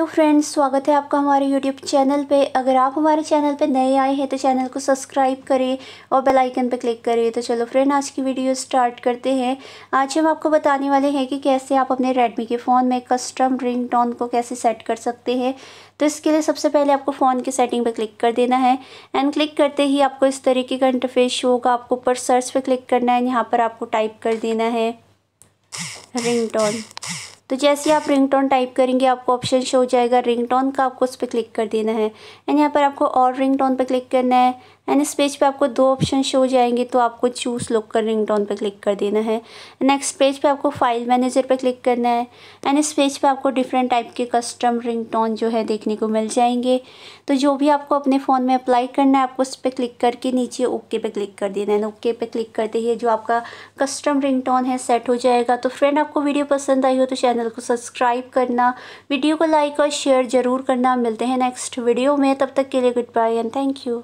तो फ्रेंड्स स्वागत है आपका हमारे यूट्यूब चैनल पे अगर आप हमारे चैनल पे नए आए हैं तो चैनल को सब्सक्राइब करें और बेल आइकन पे क्लिक करें तो चलो फ्रेंड आज की वीडियो स्टार्ट करते हैं आज हम आपको बताने वाले हैं कि कैसे आप अपने रेडमी के फ़ोन में कस्टम रिंग टोन को कैसे सेट कर सकते हैं तो इसके लिए सबसे पहले आपको फ़ोन की सेटिंग पर क्लिक कर देना है एंड क्लिक करते ही आपको इस तरीके का इंटरफेस शो होगा आपको ऊपर सर्च पर क्लिक करना है यहाँ पर आपको टाइप कर देना है रिंग टोन तो जैसे आप रिंगटोन टाइप करेंगे आपको ऑप्शन शो हो जाएगा रिंगटोन का आपको उस पर क्लिक कर देना है एंड यहाँ पर आपको और रिंगटोन पर क्लिक करना है एंड इस पेज पे आपको दो ऑप्शन शो हो जाएंगे तो आपको चूज़ लोकल टोन पर क्लिक कर देना है नेक्स्ट पेज पे आपको फाइल मैनेजर पे क्लिक करना है एंड इस पेज पे आपको डिफरेंट टाइप के कस्टम रिंग टोन जो है देखने को मिल जाएंगे तो जो भी आपको अपने फ़ोन में अप्लाई करना है आपको उस पर क्लिक करके नीचे ओके पे क्लिक कर देना है ओके पे क्लिक करते ही जो आपका कस्टम टोन है सेट हो जाएगा तो फ्रेंड आपको वीडियो पसंद आई हो तो चैनल को सब्सक्राइब करना वीडियो को लाइक और शेयर ज़रूर करना मिलते हैं नेक्स्ट वीडियो में तब तक के लिए good bye and thank you